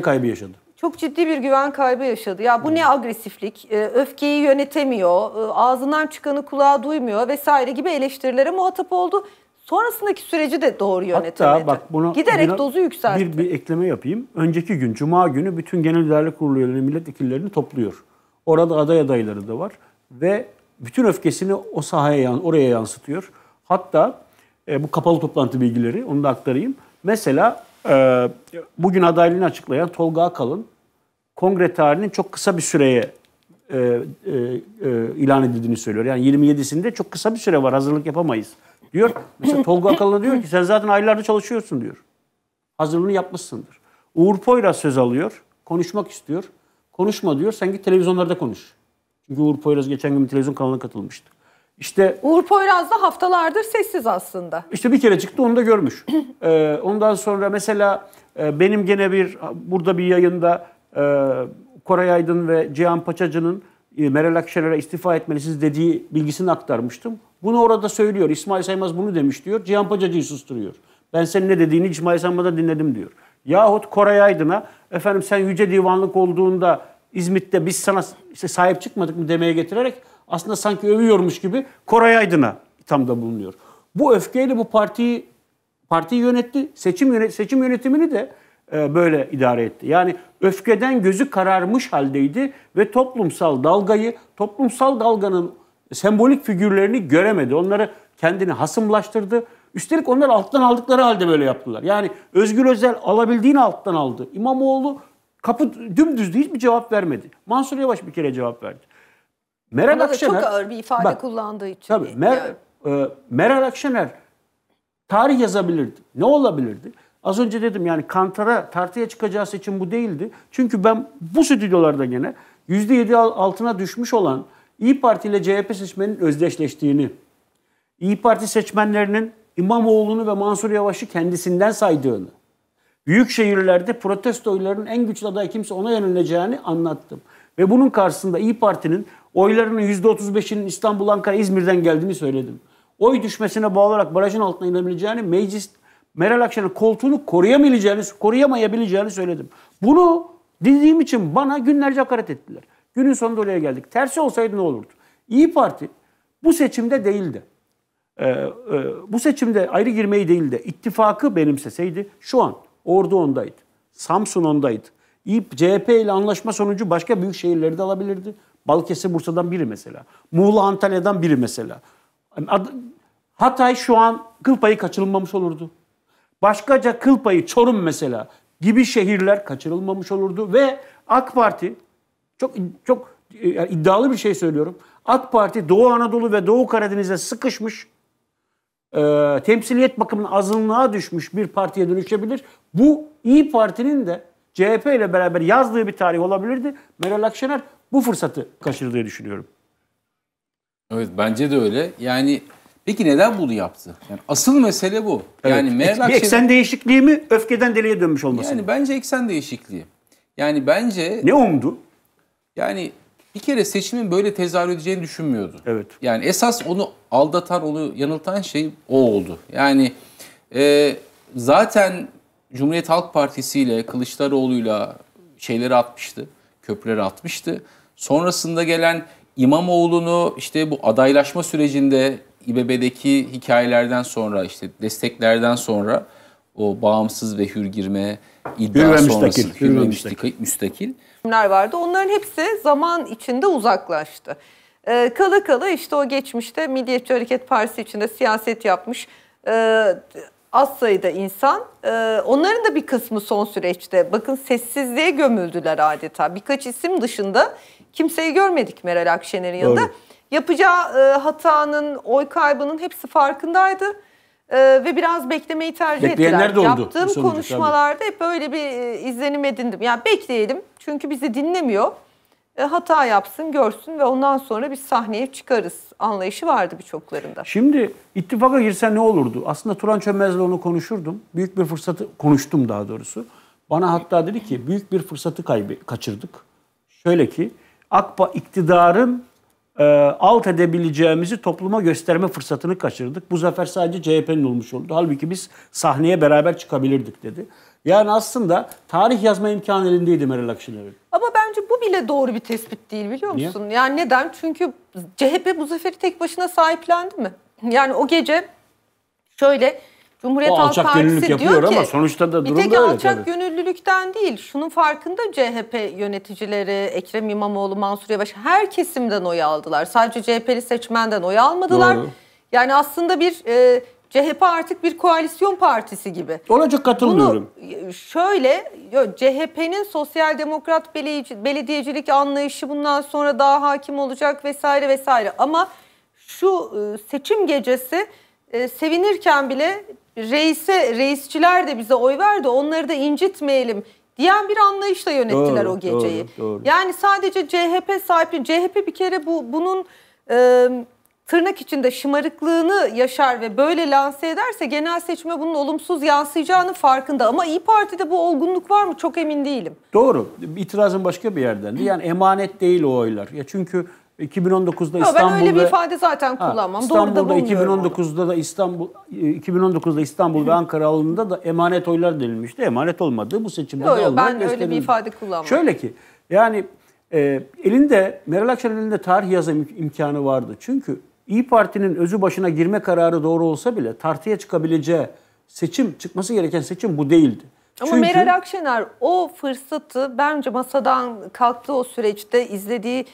kaybı yaşadı. Çok ciddi bir güven kaybı yaşadı. Ya bu hmm. ne agresiflik, ee, öfkeyi yönetemiyor, e, ağzından çıkanı kulağa duymuyor vesaire gibi eleştirilere muhatap oldu. Sonrasındaki süreci de doğru yönetemedi. Hatta bak bunu giderek buna dozu yükseltti. Bir, bir ekleme yapayım. Önceki gün cuma günü bütün genel idare kurulu üyelerini, milletvekillerini topluyor. Orada aday adayları da var ve bütün öfkesini o sahaya oraya yansıtıyor. Hatta e, bu kapalı toplantı bilgileri onu da aktarayım. Mesela ee, bugün adaylığını açıklayan Tolga Akalın kongre tarihinin çok kısa bir süreye e, e, e, ilan edildiğini söylüyor. Yani 27'sinde çok kısa bir süre var hazırlık yapamayız diyor. Mesela Tolga Akalın'a diyor ki sen zaten aylarda çalışıyorsun diyor. Hazırlığını yapmışsındır. Uğur Poyraz söz alıyor. Konuşmak istiyor. Konuşma diyor. Sen git televizyonlarda konuş. Çünkü Uğur Poyraz geçen gün bir televizyon kanalına katılmıştı. İşte Uğur Poyraz da haftalardır sessiz aslında. İşte bir kere çıktı onu da görmüş. ee, ondan sonra mesela e, benim gene bir burada bir yayında e, Koray Aydın ve Cihan Paçacı'nın e, Meral Akşener'e istifa etmelisiniz dediği bilgisini aktarmıştım. Bunu orada söylüyor. İsmail Saymaz bunu demiş diyor. Cihan Paçacı'yı susturuyor. Ben senin ne dediğini İsmail Saymaz'dan dinledim diyor. Yahut Koray Aydın'a efendim sen yüce divanlık olduğunda İzmit'te biz sana sahip çıkmadık mı demeye getirerek aslında sanki övüyormuş gibi Koray Aydın'a ithamda bulunuyor. Bu öfkeyle bu partiyi partiyi yönetti. Seçim yönet seçim yönetimini de e, böyle idare etti. Yani öfkeden gözü kararmış haldeydi ve toplumsal dalgayı, toplumsal dalganın sembolik figürlerini göremedi. Onları kendini hasımlaştırdı. Üstelik onlar alttan aldıkları halde böyle yaptılar. Yani Özgür Özel alabildiğini alttan aldı. İmamoğlu kapı dümdüzdü hiçbir cevap vermedi. Mansur Yavaş bir kere cevap verdi. Meral Ona Akşener çok ağır bir ifade bak, kullandığı için. Tabii Mer, yani. e, Meral Akşener tarih yazabilirdi. Ne olabilirdi? Az önce dedim yani Kantar'a tartıya çıkacağı seçim bu değildi. Çünkü ben bu stüdyolarda gene %7 altına düşmüş olan İyi Parti ile CHP seçmenin özdeşleştiğini, İyi Parti seçmenlerinin İmamoğlu'nu ve Mansur Yavaş'ı kendisinden saydığını, büyük şehirlerde protestoyların en güçlü aday kimse ona yöneleceğini anlattım. Ve bunun karşısında İyi Parti'nin oylarının %35'inin İstanbul, Ankara, İzmir'den geldiğini söyledim. Oy düşmesine bağlı olarak barajın altına inebileceğini, meclis Meral Akşener'in koltuğunu koruyamayacağını, koruyamayabileceğini söyledim. Bunu dediğim için bana günlerce hakaret ettiler. Günün sonunda oraya geldik. Tersi olsaydı ne olurdu? İyi Parti bu seçimde değildi. Ee, e, bu seçimde ayrı girmeyi değil de ittifakı benimseseydi şu an Ordu ondaydı. Samsun ondaydı. İYİP CHP ile anlaşma sonucu başka büyük şehirleri de alabilirdi. Balıkesir Bursa'dan biri mesela. Muğla Antalya'dan biri mesela. Hani Hatay şu an kıl payı kaçırılmamış olurdu. Başkaca kıl payı Çorum mesela gibi şehirler kaçırılmamış olurdu ve AK Parti çok çok e, yani iddialı bir şey söylüyorum. AK Parti Doğu Anadolu ve Doğu Karadeniz'e sıkışmış e, temsiliyet bakımının azınlığa düşmüş bir partiye dönüşebilir. Bu İyi Parti'nin de CHP ile beraber yazdığı bir tarih olabilirdi. Meral Akşener bu fırsatı kaçırdığı düşünüyorum. Evet bence de öyle. Yani peki neden bunu yaptı? Yani asıl mesele bu. Evet. Yani Meral Akşener... Bir eksen değişikliği mi öfkeden deliye dönmüş olması Yani mı? bence eksen değişikliği. Yani bence... Ne umdu? Yani bir kere seçimin böyle tezahür edeceğini düşünmüyordu. Evet. Yani esas onu aldatan, onu yanıltan şey o oldu. Yani e, zaten Cumhuriyet Halk Partisi ile Kılıçdaroğlu'yla şeyleri atmıştı, köprüleri atmıştı. Sonrasında gelen İmamoğlu'nu işte bu adaylaşma sürecinde İBB'deki hikayelerden sonra işte desteklerden sonra o bağımsız ve hür girme iddia hür sonrası müstakil, hür, ve müstakil. müstakil. vardı. Onların hepsi zaman içinde uzaklaştı. Ee, kala kala işte o geçmişte Milliyetçi Hareket Partisi içinde siyaset yapmış e, az sayıda insan. E, onların da bir kısmı son süreçte bakın sessizliğe gömüldüler adeta. Birkaç isim dışında kimseyi görmedik Meral Akşener'in yanında. Doğru. Yapacağı e, hatanın, oy kaybının hepsi farkındaydı. Ee, ve biraz beklemeyi tercih ettiler. De oldu, Yaptığım sonucu, konuşmalarda tabii. hep böyle bir e, izlenim edindim. Yani bekleyelim çünkü bizi dinlemiyor. E, hata yapsın, görsün ve ondan sonra biz sahneye çıkarız anlayışı vardı birçoklarında. Şimdi ittifaka girse ne olurdu? Aslında Turan Çömez'le onu konuşurdum. Büyük bir fırsatı konuştum daha doğrusu. Bana hatta dedi ki büyük bir fırsatı kaybı kaçırdık. Şöyle ki AKPA iktidarın e, alt edebileceğimizi topluma gösterme fırsatını kaçırdık. Bu zafer sadece CHP'nin olmuş oldu. Halbuki biz sahneye beraber çıkabilirdik dedi. Yani aslında tarih yazma imkanı elindeydi Meral Akşener'in. Ama ben bile doğru bir tespit değil biliyor musun? Niye? Yani neden? Çünkü CHP bu zaferi tek başına sahiplendi mi? Yani o gece şöyle Cumhuriyet o Halk Partisi yapıyor diyor ki ama sonuçta da durum bir tek alçak tabii. gönüllülükten değil. Şunun farkında CHP yöneticileri, Ekrem İmamoğlu, Mansur Yavaş her kesimden oy aldılar. Sadece CHP'li seçmenden oy almadılar. Doğru. Yani aslında bir e, CHP artık bir koalisyon partisi gibi. Olacak katılmıyorum. Bunu e, şöyle CHP'nin sosyal demokrat belediyecilik anlayışı bundan sonra daha hakim olacak vesaire vesaire ama şu e, seçim gecesi e, sevinirken bile reise reisçiler de bize oy verdi onları da incitmeyelim diyen bir anlayışla yönettiler doğru, o geceyi. Doğru, doğru. Yani sadece CHP sahipli CHP bir kere bu bunun tırnak içinde şımarıklığını yaşar ve böyle lanse ederse genel seçime bunun olumsuz yansıyacağını farkında. Ama İyi Parti'de bu olgunluk var mı çok emin değilim. Doğru. İtirazın başka bir yerden. Yani emanet değil o oylar. Ya çünkü 2019'da Yo, İstanbul'da Ben öyle bir ifade zaten kullanmam. Ha, İstanbul'da Doğru da 2019'da da İstanbul 2019'da İstanbul ve Ankara alanında da emanet oylar denilmişti. Emanet olmadı bu seçimde yo, de yo, ben öyle bir ifade kullanmam. Şöyle ki yani e, elinde Meral Akşener'in elinde tarih yazım imkanı vardı. Çünkü İyi Parti'nin özü başına girme kararı doğru olsa bile tartıya çıkabileceği seçim çıkması gereken seçim bu değildi. Ama Çünkü... Meral Akşener o fırsatı bence masadan kalktığı o süreçte izlediği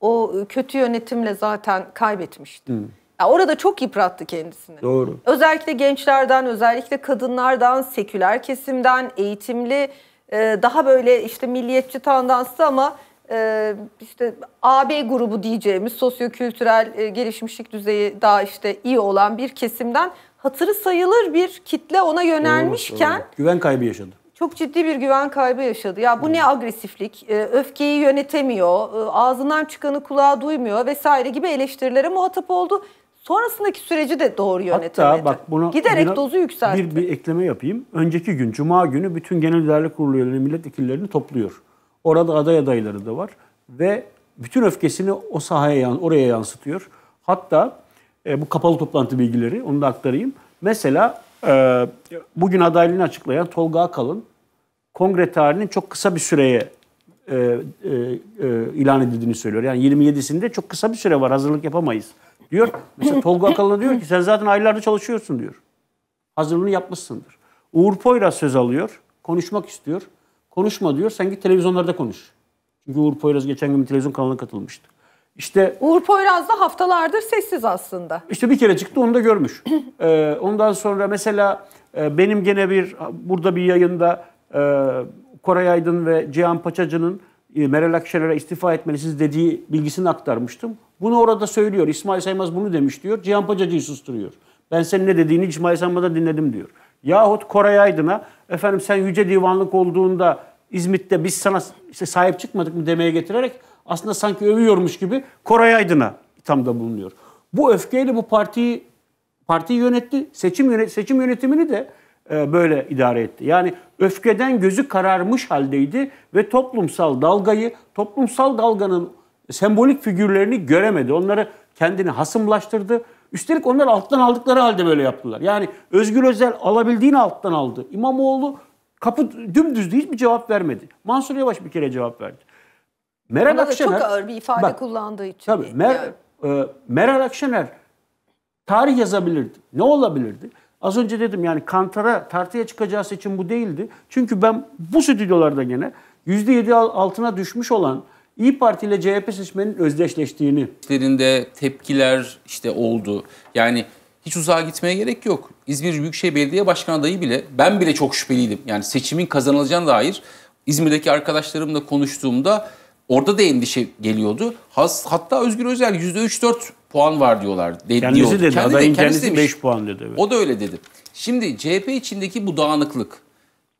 o kötü yönetimle zaten kaybetmişti. Hmm. Ya orada çok yıprattı kendisini. Doğru. Özellikle gençlerden, özellikle kadınlardan, seküler kesimden, eğitimli, e, daha böyle işte milliyetçi tandanslı ama e, işte AB grubu diyeceğimiz sosyokültürel e, gelişmişlik düzeyi daha işte iyi olan bir kesimden hatırı sayılır bir kitle ona yönelmişken doğru, doğru. güven kaybı yaşadı. Çok ciddi bir güven kaybı yaşadı. Ya bu hmm. ne agresiflik, e, öfkeyi yönetemiyor, e, ağzından çıkanı kulağa duymuyor vesaire gibi eleştirilere muhatap oldu. Sonrasındaki süreci de doğru yönetemedi. Hatta bak buna, Giderek dozu yükseltti. Bir, bir ekleme yapayım. Önceki gün, Cuma günü bütün genel liderlik kurulu üyeleri milletvekillerini topluyor. Orada aday adayları da var ve bütün öfkesini o sahaya oraya yansıtıyor. Hatta e, bu kapalı toplantı bilgileri onu da aktarayım. Mesela e, bugün adaylığını açıklayan Tolga Akalın kongre tarihinin çok kısa bir süreye e, e, e ilan edildiğini söylüyor. Yani 27'sinde çok kısa bir süre var hazırlık yapamayız diyor. Mesela Tolga Akalın'a diyor ki sen zaten aylarda çalışıyorsun diyor. Hazırlığını yapmışsındır. Uğur Poyraz söz alıyor, konuşmak istiyor. Konuşma diyor. Sen git televizyonlarda konuş. Çünkü Uğur Poyraz geçen gün televizyon kanalına katılmıştı. İşte Uğur Poyraz da haftalardır sessiz aslında. İşte bir kere çıktı onu da görmüş. ee, ondan sonra mesela e, benim gene bir burada bir yayında e, Koray Aydın ve Cihan Paçacı'nın e, Meral Akşener'e istifa etmelisiniz dediği bilgisini aktarmıştım. Bunu orada söylüyor. İsmail Saymaz bunu demiş diyor. Cihan Paçacı'yı susturuyor. Ben senin ne dediğini İsmail Saymaz'dan dinledim diyor. Yahut Koray Aydın'a efendim sen Yüce Divanlık olduğunda İzmit'te biz sana işte sahip çıkmadık mı demeye getirerek aslında sanki övüyormuş gibi Koray Aydın'a ithamda bulunuyor. Bu öfkeyle bu partiyi partiyi yönetti. Seçim yönet seçim yönetimini de e, böyle idare etti. Yani öfkeden gözü kararmış haldeydi ve toplumsal dalgayı, toplumsal dalganın sembolik figürlerini göremedi. Onları kendini hasımlaştırdı. Üstelik onlar alttan aldıkları halde böyle yaptılar. Yani Özgür Özel alabildiğini alttan aldı. İmamoğlu Kapı dümdüzdü hiçbir cevap vermedi. Mansur Yavaş bir kere cevap verdi. Meral Akşener... çok ağır bir ifade bak, kullandığı için. Tabii Mer, e, Meral Akşener tarih yazabilirdi. Ne olabilirdi? Az önce dedim yani kantara tartıya çıkacağı seçim bu değildi. Çünkü ben bu stüdyolarda gene %7 altına düşmüş olan İyi Parti ile CHP seçmenin özdeşleştiğini. ...de tepkiler işte oldu. Yani hiç uzağa gitmeye gerek yok. İzmir Büyükşehir Belediye Başkanı adayı bile ben bile çok şüpheliydim. Yani seçimin kazanılacağına dair İzmir'deki arkadaşlarımla konuştuğumda orada da endişe geliyordu. hatta Özgür Özel %3-4 puan var diyorlar. De, kendisi diyordu. dedi. Kendi adayın de, kendisi, kendisi 5 puan dedi. Evet. O da öyle dedi. Şimdi CHP içindeki bu dağınıklık,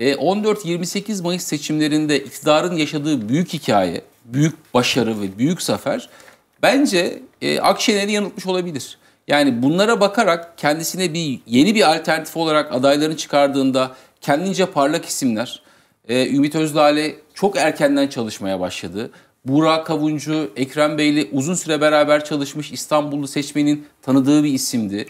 14-28 e, Mayıs seçimlerinde iktidarın yaşadığı büyük hikaye, büyük başarı ve büyük zafer bence e, Akşener'i yanıltmış olabilir. Yani bunlara bakarak kendisine bir yeni bir alternatif olarak adaylarını çıkardığında kendince parlak isimler. E, Ümit Özdağ'le çok erkenden çalışmaya başladı. Burak Kavuncu, Ekrem Bey'le uzun süre beraber çalışmış İstanbullu seçmenin tanıdığı bir isimdi.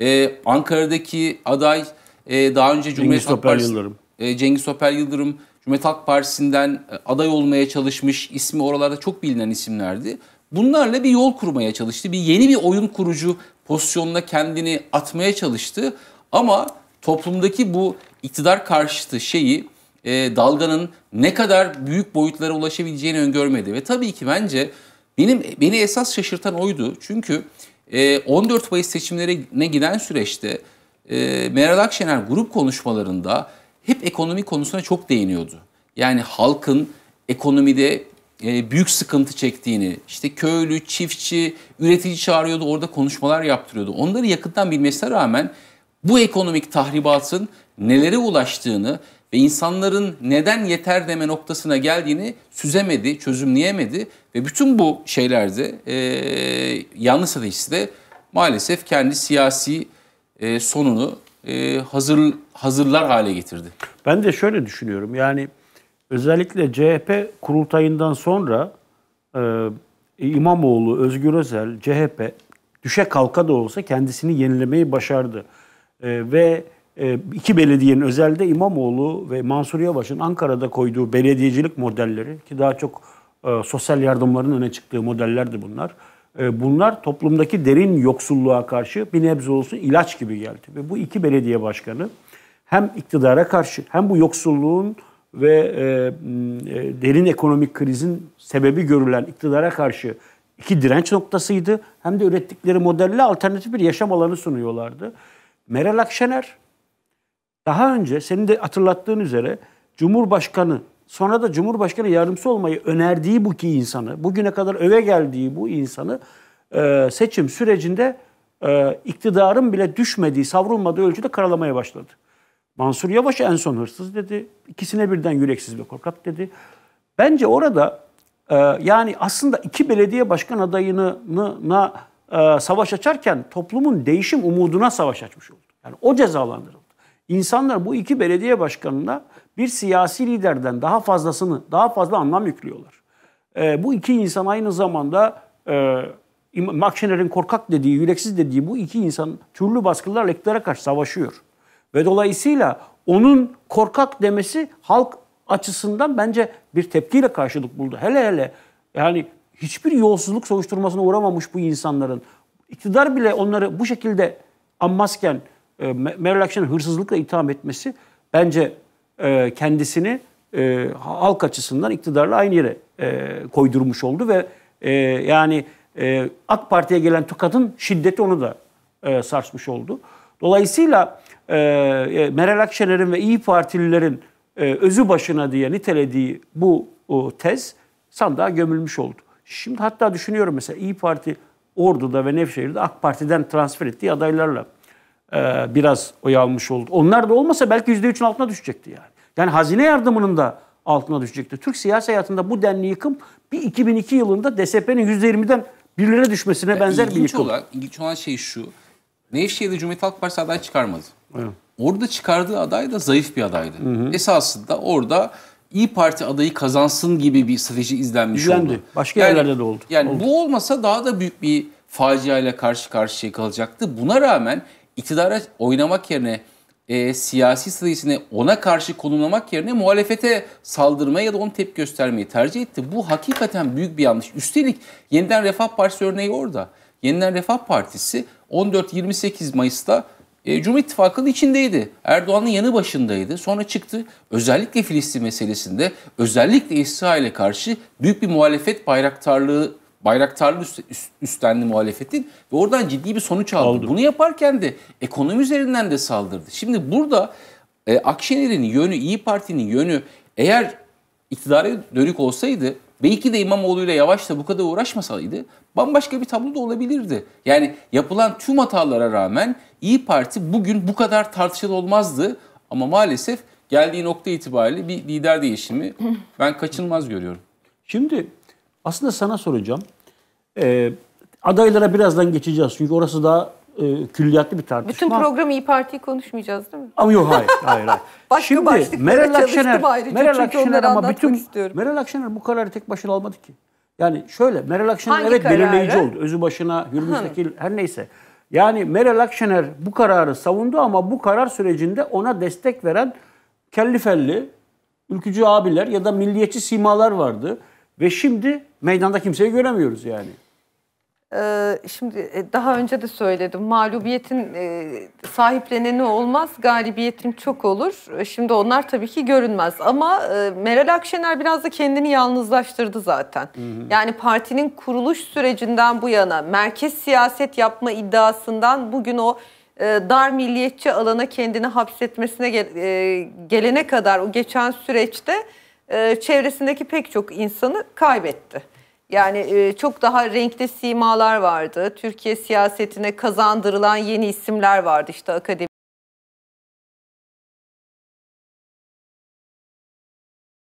E, Ankara'daki aday e, daha önce Cumhuriyet Cengiz Halk Partisi... Yıldırım. E, Cengiz Topel Yıldırım, Cumhuriyet Halk Partisi'nden e, aday olmaya çalışmış, ismi oralarda çok bilinen isimlerdi. Bunlarla bir yol kurmaya çalıştı. Bir yeni bir oyun kurucu pozisyonuna kendini atmaya çalıştı. Ama toplumdaki bu iktidar karşıtı şeyi e, dalganın ne kadar büyük boyutlara ulaşabileceğini öngörmedi. Ve tabii ki bence benim beni esas şaşırtan oydu. Çünkü e, 14 Mayıs seçimlerine giden süreçte e, Meral Akşener grup konuşmalarında hep ekonomi konusuna çok değiniyordu. Yani halkın ekonomide e, büyük sıkıntı çektiğini, işte köylü, çiftçi, üretici çağırıyordu, orada konuşmalar yaptırıyordu. Onları yakından bilmesine rağmen bu ekonomik tahribatın nelere ulaştığını ve insanların neden yeter deme noktasına geldiğini süzemedi, çözümleyemedi ve bütün bu şeylerde e, yanlış stratejisi de maalesef kendi siyasi e, sonunu e, hazır hazırlar hale getirdi. Ben de şöyle düşünüyorum yani özellikle CHP kurultayından sonra e, İmamoğlu, Özgür Özel, CHP düşe kalka da olsa kendisini yenilemeyi başardı. E, ve e, iki belediyenin özelde İmamoğlu ve Mansur Yavaş'ın Ankara'da koyduğu belediyecilik modelleri ki daha çok e, sosyal yardımların öne çıktığı modellerdi bunlar. E, bunlar toplumdaki derin yoksulluğa karşı bir nebze olsun ilaç gibi geldi. Ve bu iki belediye başkanı hem iktidara karşı hem bu yoksulluğun ve e, e, derin ekonomik krizin sebebi görülen iktidara karşı iki direnç noktasıydı. Hem de ürettikleri modelle alternatif bir yaşam alanı sunuyorlardı. Meral Akşener daha önce senin de hatırlattığın üzere Cumhurbaşkanı sonra da Cumhurbaşkanı yardımcısı olmayı önerdiği bu ki insanı, bugüne kadar öve geldiği bu insanı e, seçim sürecinde e, iktidarın bile düşmediği, savrulmadığı ölçüde karalamaya başladı. Mansur Yavaş en son hırsız dedi. İkisine birden yüreksiz ve korkak dedi. Bence orada e, yani aslında iki belediye başkan adayına e, savaş açarken toplumun değişim umuduna savaş açmış oldu. Yani o cezalandırıldı. İnsanlar bu iki belediye başkanına bir siyasi liderden daha fazlasını, daha fazla anlam yüklüyorlar. E, bu iki insan aynı zamanda e, Akşener'in korkak dediği, yüreksiz dediği bu iki insan türlü baskılarla iktidara karşı savaşıyor. Ve dolayısıyla onun korkak demesi halk açısından bence bir tepkiyle karşılık buldu. Hele hele yani hiçbir yolsuzluk soruşturmasına uğramamış bu insanların. iktidar bile onları bu şekilde anmazken e, Meral Akşener'in hırsızlıkla itham etmesi bence e, kendisini e, halk açısından iktidarla aynı yere e, koydurmuş oldu ve e, yani e, AK Parti'ye gelen tokadın şiddeti onu da e, sarsmış oldu. Dolayısıyla e, e, Meral Akşener'in ve İyi Partililerin e, özü başına diye nitelediği bu o, tez sandığa gömülmüş oldu. Şimdi hatta düşünüyorum mesela İyi Parti Ordu'da ve Nevşehir'de AK Parti'den transfer ettiği adaylarla e, biraz oy almış oldu. Onlar da olmasa belki %3'ün altına düşecekti yani. Yani hazine yardımının da altına düşecekti. Türk siyasi hayatında bu denli yıkım bir 2002 yılında DSP'nin %20'den 1 lira düşmesine yani benzer bir yıkım. Olan, ilginç olan şey şu. Nevşehir'de Cumhuriyet Halk Partisi aday çıkarmadı. Evet. Orada çıkardığı aday da zayıf bir adaydı. Hı hı. Esasında orada İyi Parti adayı kazansın gibi bir strateji izlenmiş İzlendi. oldu. Başka yani, yerlerde de oldu. Yani oldu. bu olmasa daha da büyük bir faciayla karşı karşıya kalacaktı. Buna rağmen iktidara oynamak yerine e, siyasi stratejisini ona karşı konumlamak yerine muhalefete saldırmaya ya da onu tepki göstermeyi tercih etti. Bu hakikaten büyük bir yanlış. Üstelik yeniden Refah Partisi örneği orada. Yeniden Refah Partisi 14-28 Mayıs'ta e, Cumhur İttifakı'nın içindeydi. Erdoğan'ın yanı başındaydı. Sonra çıktı. Özellikle Filistin meselesinde, özellikle İsrail'e karşı büyük bir muhalefet bayraktarlığı bayraktarlı üst, üst, üstlendi muhalefetin ve oradan ciddi bir sonuç aldı. aldı. Bunu yaparken de ekonomi üzerinden de saldırdı. Şimdi burada e, Akşener'in yönü, İyi Parti'nin yönü eğer iktidara dönük olsaydı Belki de İmamoğlu ile Yavaş bu kadar uğraşmasaydı bambaşka bir tablo da olabilirdi. Yani yapılan tüm hatalara rağmen İyi Parti bugün bu kadar tartışılı olmazdı ama maalesef geldiği nokta itibariyle bir lider değişimi ben kaçınılmaz görüyorum. Şimdi aslında sana soracağım. Ee, adaylara birazdan geçeceğiz çünkü orası daha e, külliyatlı bir tartışma. Bütün programı İyi Parti'yi konuşmayacağız değil mi? Ama yok hayır hayır. hayır. Şimdi Meral Akşener, Meral Akşener ama bütün istiyorum. Meral Akşener bu kararı tek başına almadı ki. Yani şöyle Meral Akşener Hangi evet kararı? belirleyici oldu. Özü başına, Hürmüzdeki her neyse. Yani Meral Akşener bu kararı savundu ama bu karar sürecinde ona destek veren kelli felli ülkücü abiler ya da milliyetçi simalar vardı. Ve şimdi meydanda kimseyi göremiyoruz yani. Ee, şimdi e, daha önce de söyledim mağlubiyetin e, sahipleneni olmaz galibiyetin çok olur. E, şimdi onlar tabii ki görünmez ama Meral Akşener biraz da kendini yalnızlaştırdı zaten. Hı hı. Yani partinin kuruluş sürecinden bu yana merkez siyaset yapma iddiasından bugün o dar milliyetçi alana kendini hapsetmesine gelene kadar o geçen süreçte çevresindeki pek çok insanı kaybetti. Yani e, çok daha renkli simalar vardı. Türkiye siyasetine kazandırılan yeni isimler vardı işte akademi